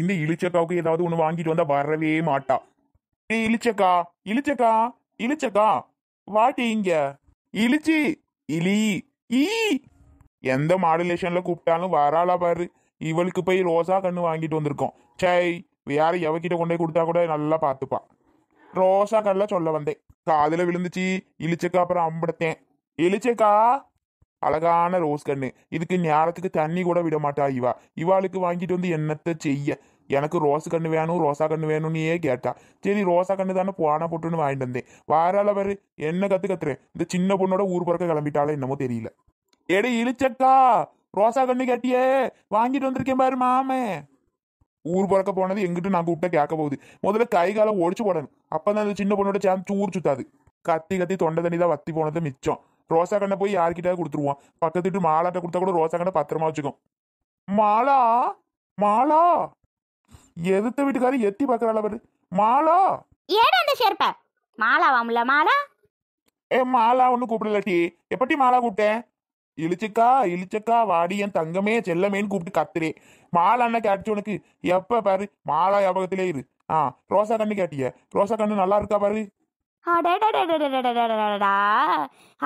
இந்த இளிச்சக்காவுக்கு ஏதாவது ஒண்ணு வாங்கிட்டு வந்தா வரவே மாட்டா இளிச்சக்கா இளிச்சக்கா இளிச்சக்கா வாட்டி இங்க இளிச்சி இலி ஈ எந்த மாடுலேஷன்ல கூப்பிட்டாலும் வராளா பாரு இவளுக்கு போய் ரோசா கண்ணு வாங்கிட்டு வந்திருக்கோம் சை வேற எவகிட்ட கொண்டு போய் கொடுத்தா கூட நல்லா பார்த்துப்பா ரோசா கண்ணில் சொல்ல வந்தேன் காதில் விழுந்துச்சு இழிச்சக்கா அப்புறம் அம்படுத்தேன் இழிச்சக்கா அழகான ரோஸ் கண்ணு இதுக்கு நேரத்துக்கு தண்ணி கூட விட மாட்டா இவா இவாளுக்கு வாங்கிட்டு வந்து என்னத்தை செய்ய எனக்கு ரோஸ் கண்ணு வேணும் ரோசா கண்ணு வேணும்னே கேட்டா சரி ரோசா கண்ணு தானே போனா போட்டுன்னு வாங்கிட்டு வந்தேன் வாரால பாரு என்ன கத்து கத்துறேன் இந்த சின்ன பொண்ணோட ஊர் பிறக்க கிளம்பிட்டாலே என்னமோ தெரியல எடு இழிச்சக்கா ரோசா கண்ணு கேட்டியே வாங்கிட்டு வந்திருக்கேன் பாரு மாமே ஊர் பிறக்க போனது எங்கிட்டு நான் கூப்பிட்டா கேட்க போகுது முதல்ல கை காலை ஒடிச்சு போடணும் அப்பதான் அந்த சின்ன பொண்ணோட சேர்ந்து ஊர் சுத்தாது கத்தி கத்தி தொண்டை தண்ணி தான் வத்தி போனது மிச்சம் ரோசா கண்ணை போய் யார்கிட்டயாவது கொடுத்துருவோம் பக்கத்துட்டு மாலாட்ட கொடுத்தா கூட ரோசா கண்ணை பத்திரமா வச்சுக்கும் மாலா மாலா எதிர்த்த வீட்டுக்காரி எத்தி பாக்குறாள் பாரு மாலா ஏடா அந்த மாலா மாலாவாம்ல மாலா ஏ மாலா ஒன்னு கூப்பிடலட்டி எப்படி மாலா கூப்பிட்டேன் இழிச்சக்கா இழிச்சக்கா வாடி என் தங்கமே செல்லமேன்னு கூப்பிட்டு கத்துறே மாலா என்ன கேட்டுச்சு உனக்கு எப்ப பாரு மாலா யாபகத்திலே இரு ஆ ரோசா கண்ணு கேட்டிய ரோசா கண்ணு நல்லா இருக்கா பாரு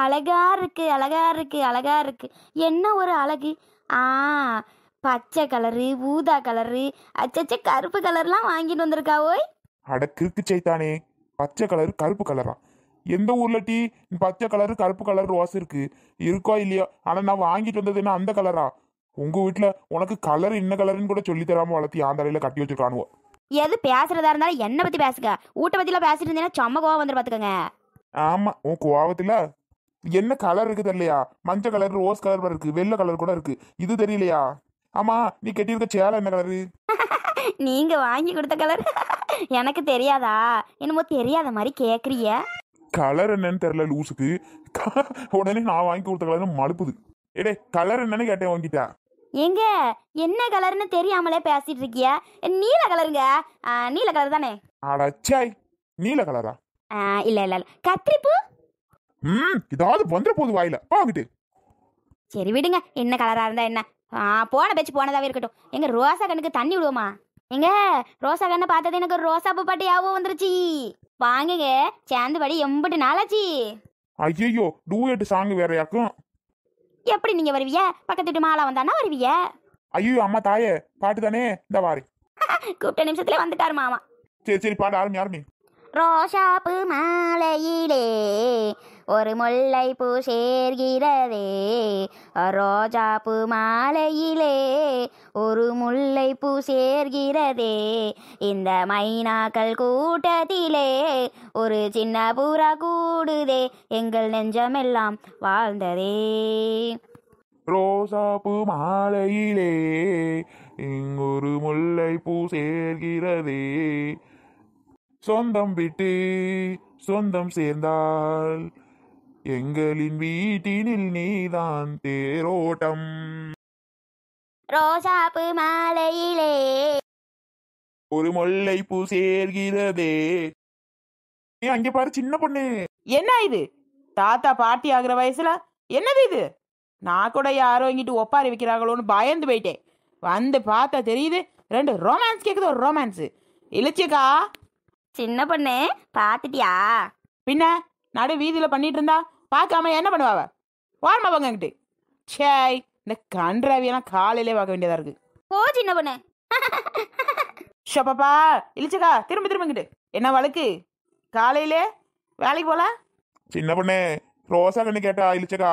அழகா இருக்கு அழகா இருக்கு அழகா இருக்கு என்ன ஒரு அழகு ஆ பச்சை கலரு ஊதா கலரு அச்சச்ச கருப்பு கலர்லாம் வாங்கிட்டு வந்திருக்கா ஓய் அட கிறுக்கு சைத்தானே பச்சை கலரு கருப்பு கலரா எந்த ஊர்ல டீ பச்சை கலரு கருப்பு கலர் ரோஸ் இருக்கு இருக்கோ இல்லையோ ஆனா நான் வாங்கிட்டு வந்தது என்ன அந்த கலரா உங்க வீட்டுல உனக்கு கலர் என்ன கலருன்னு கூட சொல்லி தராம வளர்த்தி ஆந்தாலையில கட்டி வச்சிருக்கானுவோ எது பேசுறதா இருந்தாலும் என்ன பத்தி பேசுங்க ஊட்ட எல்லாம் பேசிட்டு இருந்தீங்கன்னா செம்ம கோவம் வந்துரு பாத்துக்கங்க ஆமா உன் கோவத்துல என்ன கலர் இருக்குது இல்லையா மஞ்சள் கலர் ரோஸ் கலர் இருக்கு வெள்ளை கலர் கூட இருக்கு இது தெரியலையா ஆமா நீ கட்டியிருக்க சேலை என்ன கலரு நீங்க வாங்கி கொடுத்த கலர் எனக்கு தெரியாதா என்னமோ தெரியாத மாதிரி கேக்குறிய கலர் என்னன்னு தெரியல லூசுக்கு உடனே நான் வாங்கி கொடுத்த கலர் மழுப்புது ஏடே கலர் என்னன்னு கேட்டேன் வாங்கிட்டா ஏங்க என்ன கலர்னு தெரியாமலே பேசிட்டு இருக்கிய நீல கலருங்க நீல கலர் தானே அடச்சாய் நீல கலரா ஆ, இல்ல இல்ல இல்ல கத்திரிப்பூ ம் இதாவது வந்துட போகுது வாயில வாங்கிட்டு சரி விடுங்க என்ன கலரா இருந்தா என்ன ஆ, போன பேச்சு போனதாவே இருக்கட்டும் எங்க ரோசா கண்ணுக்கு தண்ணி விடுவோமா எங்க ரோசா கண்ணை பார்த்தது எனக்கு ரோசா பூ பாட்டு யாவோ வந்துருச்சு வாங்குங்க சேர்ந்து படி எம்பிட்டு நாளாச்சு ஐயோ டூயட் சாங் வேறையாக்கும் எப்படி நீங்க வருவிய பக்கத்து வீட்டு மாலா வந்தானா வருவிய ஐயோ அம்மா தாயே பாட்டு தானே இந்த வாரி கூப்பிட்ட நிமிஷத்துல வந்துட்டாரு மாமா சரி சரி பாடு ஆரம்பி ஆரம்பி ரோஷாப்பு மாலையிலே ஒரு முல்லை பூ சேர்கிறதே ரோஜா பூ மாலையிலே ஒரு முல்லை பூ சேர்கிறதே இந்த மைனாக்கள் கூட்டத்திலே ஒரு சின்ன பூரா கூடுதே எங்கள் நெஞ்சமெல்லாம் வாழ்ந்ததே ரோசாப்பு மாலையிலே இங்கொரு முல்லை பூ சேர்கிறதே சொந்தம் விட்டு சொந்தம் சேர்ந்தால் எங்களின் வீட்டினில் நீதான் தேரோட்டம் ரோசாப்பு மாலையிலே ஒரு மொல்லை பூ சேர்கிறதே நீ அங்க பாரு சின்ன பொண்ணு என்ன இது தாத்தா பாட்டி ஆகுற வயசுல என்னது இது நான் கூட யாரோ இங்கிட்டு ஒப்பாரி வைக்கிறாங்களோன்னு பயந்து போயிட்டேன் வந்து பார்த்தா தெரியுது ரெண்டு ரோமான்ஸ் கேக்குது ஒரு ரோமான்ஸ் இழிச்சிக்கா சின்ன பொண்ணு பாத்துட்டியா பின்ன நடு வீதியில பண்ணிட்டு இருந்தா பார்க்காம என்ன பண்ணுவாவ வாரமா போங்க என்கிட்ட சேய் இந்த கன்றாவியெல்லாம் காலையிலே பார்க்க வேண்டியதா இருக்கு போ சின்ன பொண்ணு ஷப்பாப்பா இழிச்சக்கா திரும்ப திரும்பிக்கிட்டு என்ன வழக்கு காலையிலே வேலைக்கு போல சின்ன பொண்ணு ரோசா கண்ணு கேட்டா இழிச்சக்கா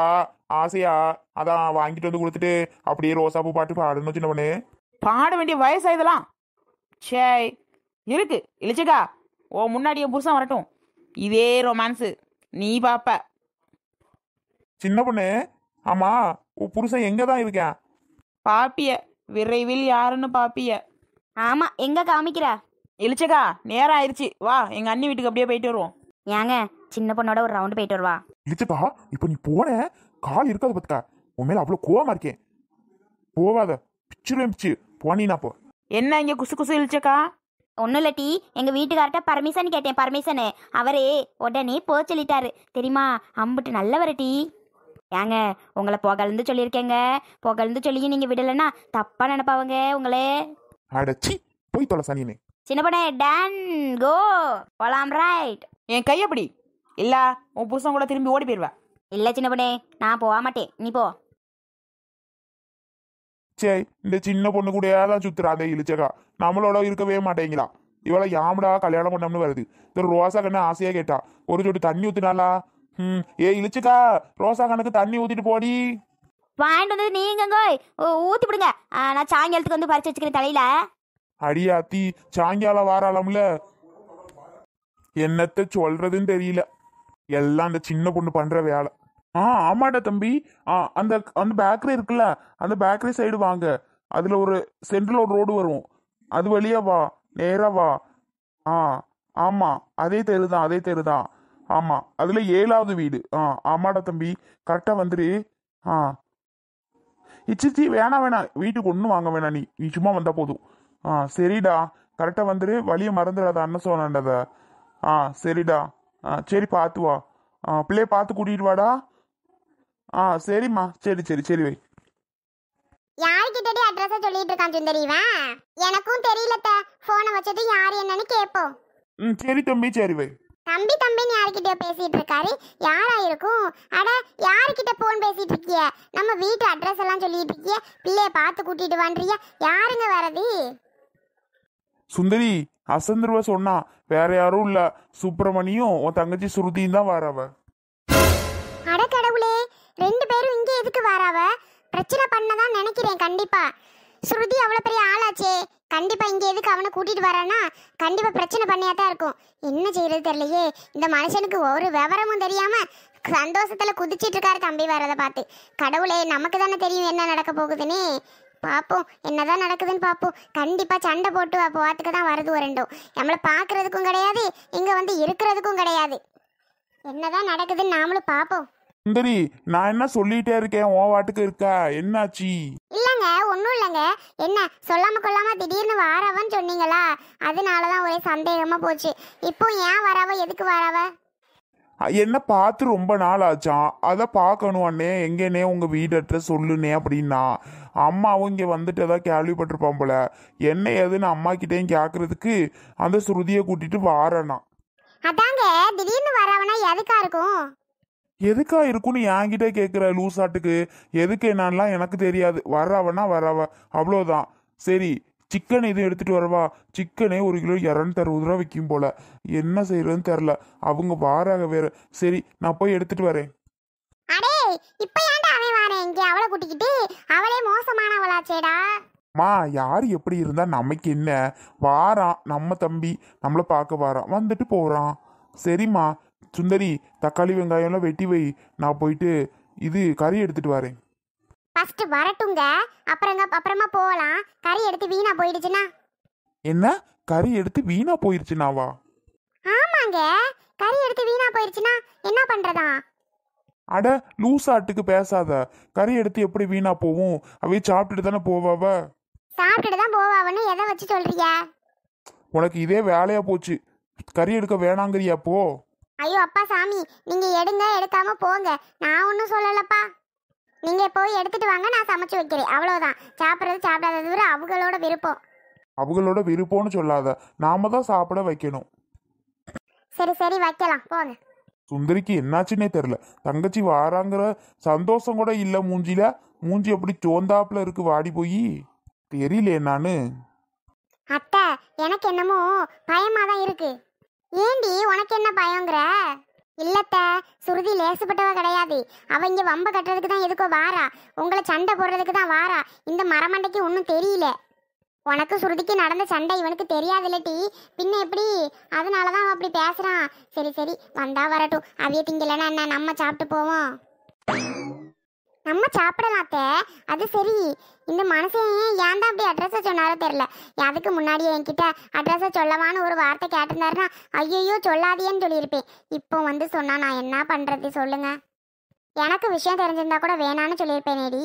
ஆசையா அதான் வாங்கிட்டு வந்து கொடுத்துட்டு அப்படியே பூ பாட்டு பாடணும் சின்ன பொண்ணு பாட வேண்டிய வயசா இதெல்லாம் சேய் இருக்கு இழிச்சக்கா ஓ முன்னாடியே புருஷன் வரட்டும் இதே ரொமான்ஸு நீ பாப்ப சின்ன பொண்ணு ஆமா உன் புருஷன் எங்க தான் இருக்கான் பாப்பிய விரைவில் யாருன்னு பாப்பிய ஆமா எங்க காமிக்கிற எழுச்சக்கா நேரம் ஆயிடுச்சு வா எங்க அண்ணி வீட்டுக்கு அப்படியே போயிட்டு வருவோம் ஏங்க சின்ன பொண்ணோட ஒரு ரவுண்ட் போயிட்டு வருவா இழிச்சப்பா இப்போ நீ போன கால் இருக்காது பத்துக்கா உன் மேல அவ்வளோ கோவமா இருக்கேன் போவாத பிச்சுருவேன் பிச்சு போனீனா போ என்ன இங்க குசு குசு இழுச்சக்கா ஒன்றும் இல்லட்டி எங்கள் வீட்டுக்கார்ட்ட பர்மிஷன் கேட்டேன் பர்மிஷன் அவரே உடனே போக சொல்லிட்டாரு தெரியுமா நல்லவர் டீ ஏங்க உங்களை புகழ்ந்து சொல்லியிருக்கேங்க புகழ்ந்து சொல்லி நீங்கள் விடலைன்னா தப்பாக நினைப்பாவங்க உங்களே அடச்சி போய் தொலை சனியனே சின்னப்பனே டன் கோ போலாம் ரைட் என் கையப்படி இல்ல உன் புருஷன் கூட திரும்பி ஓடி போயிடுவேன் இல்லை சின்னப்பனே நான் போக மாட்டேன் நீ போ சே இந்த சின்ன பொண்ணு கூட தான் சுத்துறாதே இழிச்சக்கா நம்மளோட இருக்கவே மாட்டேங்களா இவளை யாமடா கல்யாணம் பண்ணோம்னு வருது இந்த ரோசா கண்ணு ஆசையாக கேட்டா ஒரு சொட்டு தண்ணி ஊத்துனாலா ம் ஏ இழுச்சுக்கா ரோசா கணக்கு தண்ணி ஊத்திட்டு போடி வாங்கிட்டு வந்து நீங்க ஊத்தி விடுங்க நான் சாயங்காலத்துக்கு வந்து பறிச்சு வச்சுக்கிறேன் தலையில அடியாத்தி சாயங்காலம் வாராளம்ல என்னத்த சொல்றதுன்னு தெரியல எல்லாம் அந்த சின்ன பொண்ணு பண்ற வேலை ஆ ஆமாடா தம்பி ஆ அந்த அந்த பேக்கரி இருக்குல்ல அந்த பேக்கரி சைடு வாங்க அதுல ஒரு சென்ட்ரல் ஒரு ரோடு வரும் அது வழியா வா நேரா வா ஆ ஆமா அதே தெரு தான் அதே தெரு தான் ஆமா அதுல ஏழாவது வீடு ஆ ஆமாடா தம்பி கரெக்டா வந்துரு ஆ இச்சிச்சி வேணாம் வேணாம் வீட்டுக்கு ஒண்ணு வாங்க வேணா நீ நீ சும்மா வந்தா போதும் ஆ சரிடா கரெக்டா வந்துரு வழியை மறந்துடாத அண்ணன் சொன்னத ஆ சரிடா ஆ சரி பாத்து வா ஆ பிள்ளைய பார்த்து கூட்டிட்டு வாடா ஆ சரிம்மா சரி சரி சரி வை யார்கிட்டடி அட்ரஸ் சொல்லிட்டு இருக்கான் சுந்தரிவா எனக்கும் தெரியல போனை வச்சது யார் என்னன்னு கேட்போம் ம் சரி தம்பி சரி வை தம்பி தம்பின்னு யாருக்கிட்டயோ பேசிட்டு இருக்காரு யாரா இருக்கும் அட யாருக்கிட்ட போன் பேசிட்டு இருக்கிய நம்ம வீட்டு அட்ரஸ் எல்லாம் சொல்லிட்டு இருக்கிய பிள்ளைய பார்த்து கூட்டிட்டு வாண்டிய யாருங்க வரது சுந்தரி அசந்துருவ சொன்னா வேற யாரும் இல்ல சுப்பிரமணியும் உன் தங்கச்சி சுருதியும் தான் வரவ அட கடவுளே ரெண்டு பேரும் இங்க எதுக்கு வராவ பிரச்சனை பண்ணதான் நினைக்கிறேன் கண்டிப்பா ஸ்ருதி அவ்வளோ பெரிய ஆளாச்சே கண்டிப்பாக இங்கே எதுக்கு அவனை கூட்டிகிட்டு வரானா கண்டிப்பாக பிரச்சனை பண்ணியா தான் இருக்கும் என்ன செய்யறது தெரியலையே இந்த மனுஷனுக்கு ஒரு விவரமும் தெரியாமல் சந்தோஷத்தில் குதிச்சிட்டு இருக்காரு தம்பி வரதை பார்த்து கடவுளே நமக்கு தானே தெரியும் என்ன நடக்க போகுதுன்னு பார்ப்போம் என்னதான் நடக்குதுன்னு பார்ப்போம் கண்டிப்பாக சண்டை போட்டு பார்த்துக்க தான் வருது ரெண்டும் நம்மளை பார்க்கறதுக்கும் கிடையாது இங்கே வந்து இருக்கிறதுக்கும் கிடையாது என்னதான் நடக்குதுன்னு நாமளும் பார்ப்போம் சுந்தரி நான் என்ன சொல்லிட்டே இருக்கேன் ஓ வாட்டுக்கு இருக்கா என்னாச்சு இல்லைங்க ஒன்றும் இல்லைங்க என்ன சொல்லாம கொள்ளாம திடீர்னு வாராவன்னு சொன்னீங்களா அதனால தான் ஒரே சந்தேகமா போச்சு இப்போ ஏன் வராவ எதுக்கு வராவ என்ன பார்த்து ரொம்ப நாள் ஆச்சான் அதை பார்க்கணும் அண்ணே எங்கேனே உங்கள் வீடு அட்ரஸ் சொல்லுனே அப்படின்னா அம்மாவும் இங்கே வந்துட்டு ஏதாவது கேள்விப்பட்டிருப்பான் போல என்ன ஏதுன்னு அம்மா கிட்டேயும் கேட்கறதுக்கு அந்த ஸ்ருதியை கூட்டிட்டு வாரேண்ணா அதாங்க திடீர்னு வரவனா எதுக்கா இருக்கும் எதுக்கா இருக்கும்னு என்கிட்ட கேட்குற லூசாட்டுக்கு எதுக்கு என்னான்லாம் எனக்கு தெரியாது வர்றவனா வராவ அவ்வளோதான் சரி சிக்கன் எதுவும் எடுத்துகிட்டு வரவா சிக்கனே ஒரு கிலோ இரநூத்தி அறுபது ரூபா விற்கும் போல் என்ன செய்யறதுன்னு தெரில அவங்க வாராக வேறு சரி நான் போய் எடுத்துகிட்டு வரேன் அடே யார் எப்படி இருந்தால் நமக்கு என்ன வாரான் நம்ம தம்பி நம்மளை பார்க்க வாரான் வந்துட்டு போகிறான் சரிம்மா சுந்தரி தக்காளி வெங்காயம்லாம் வெட்டி வை நான் போயிட்டு இது கறி எடுத்துட்டு வரேன் ஃபர்ஸ்ட் வரட்டுங்க அப்புறங்க அப்புறமா போகலாம் கறி எடுத்து வீணா போயிடுச்சுனா என்ன கறி எடுத்து வீணா போயிடுச்சுனாவா ஆமாங்க கறி எடுத்து வீணா போயிடுச்சுனா என்ன பண்றதா அட லூசாட்டுக்கு பேசாத கறி எடுத்து எப்படி வீணா போவும் அவே சாப்பிட்டுட்டு தானே போவாவ சாப்பிட்டுட்டு தான் போவாவன்னு எதை வச்சு சொல்றீங்க உனக்கு இதே வேலையா போச்சு கறி எடுக்க வேணாங்கிறியா போ ஐயோ அப்பா சாமி நீங்க எடுங்க எடுக்காம போங்க நான் ஒன்றும் சொல்லலப்பா நீங்க போய் எடுத்துட்டு வாங்க நான் சமைச்சு வைக்கிறேன் அவ்வளோதான் சாப்பிட்றது சாப்பிடாதது அவங்களோட விருப்பம் அவங்களோட விருப்பம்னு சொல்லாத நாம தான் சாப்பிட வைக்கணும் சரி சரி வைக்கலாம் போங்க சுந்தரிக்கு என்னாச்சுன்னே தெரில தங்கச்சி வாராங்கிற சந்தோஷம் கூட இல்லை மூஞ்சில மூஞ்சி அப்படி சோந்தாப்புல இருக்கு வாடி போய் தெரியல நானு அத்தை எனக்கு என்னமோ பயமா தான் இருக்கு ஏண்டி உனக்கு என்ன பயங்கிற இல்லத்த சுருதி லேசுப்பட்டவ கிடையாது அவ இங்க வம்ப கட்டுறதுக்கு தான் எதுக்கோ வாரா உங்களை சண்டை போடுறதுக்கு தான் வாரா இந்த மரமண்டைக்கு ஒன்றும் தெரியல உனக்கு சுருதிக்கு நடந்த சண்டை இவனுக்கு தெரியாது இல்லட்டி பின்ன எப்படி அதனால தான் அவன் அப்படி பேசுறான் சரி சரி வந்தா வரட்டும் அவிய திங்கலன்னா என்ன நம்ம சாப்பிட்டு போவோம் நம்ம சாப்பிடலாத்த அது சரி இந்த மனசே ஏன் ஏன்டா அப்படி அட்ரஸை சொன்னாரோ தெரில அதுக்கு முன்னாடி என்கிட்ட அட்ரஸை சொல்லவான்னு ஒரு வார்த்தை கேட்டிருந்தாருன்னா ஐயையோ சொல்லாதியேன்னு சொல்லியிருப்பேன் இப்போ வந்து சொன்னா நான் என்ன பண்ணுறது சொல்லுங்க எனக்கு விஷயம் தெரிஞ்சிருந்தா கூட வேணான்னு சொல்லியிருப்பேன் நேடி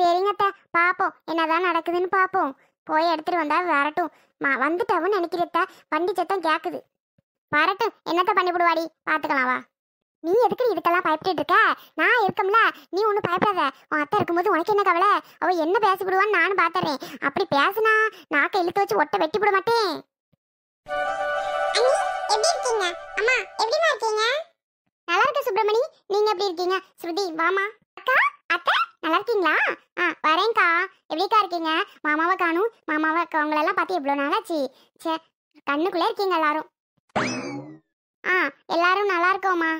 சரிங்கத்த பார்ப்போம் என்னதான் நடக்குதுன்னு பார்ப்போம் போய் எடுத்துகிட்டு வந்தால் வரட்டும் மா வந்துட்டாவும் நினைக்கிறத வண்டி சத்தம் கேட்குது வரட்டும் என்னத்த பண்ணிவிடுவாடி பார்த்துக்கலாம் வா நீ எதுக்கு இதுக்கெல்லாம் பயப்பட்டு இருக்க நான் இருக்கம்ல நீ ஒன்றும் பயப்படாத உன் அத்தை இருக்கும்போது உனக்கு என்ன கவலை அவள் என்ன பேசிவிடுவான்னு நானும் பார்த்துறேன் அப்படி பேசுனா நாக்கை இழுத்து வச்சு ஒட்ட வெட்டி விட மாட்டேன் எப்படி இருக்கீங்க அம்மா எப்படிமா இருக்கீங்க நல்லா இருக்க சுப்ரமணி நீங்க எப்படி இருக்கீங்க ஸ்ருதி வாமா அக்கா அத்தை நல்லா இருக்கீங்களா ஆ வரேன்க்கா எப்படிக்கா இருக்கீங்க மாமாவை காணும் மாமாவை அவங்களெல்லாம் பார்த்து எவ்வளோ நாளாச்சு சே கண்ணுக்குள்ளே இருக்கீங்க எல்லாரும் ஆ எல்லாரும் நல்லா இருக்கோம்மா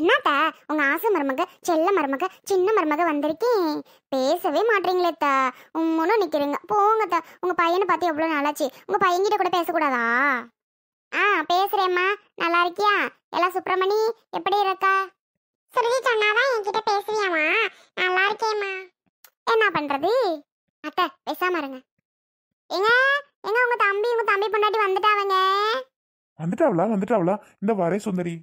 என்னத்தா உங்க ஆசை மருமக செல்ல மருமக சின்ன மருமக வந்திருக்கேன் பேசவே மாட்டீங்களேத்தா உம்முன்னு நிக்கிறீங்க போங்கத்தா உங்க பையனை பார்த்து எவ்வளோ நல்லாச்சு உங்க பையன்கிட்ட கூட பேசக்கூடாதா ஆ பேசுறேம்மா நல்லா இருக்கியா எல்லாம் சுப்பிரமணி எப்படி இருக்கா சுருதி சொன்னாதான் என்கிட்ட பேசுவியாமா நல்லா இருக்கேம்மா என்ன பண்றது அத்தை பேசாம இருங்க எங்க எங்க உங்க தம்பி உங்க தம்பி பொண்டாட்டி வந்துட்டாவங்க வந்துட்டாவளா வந்துட்டாவளா இந்த வாரே சுந்தரி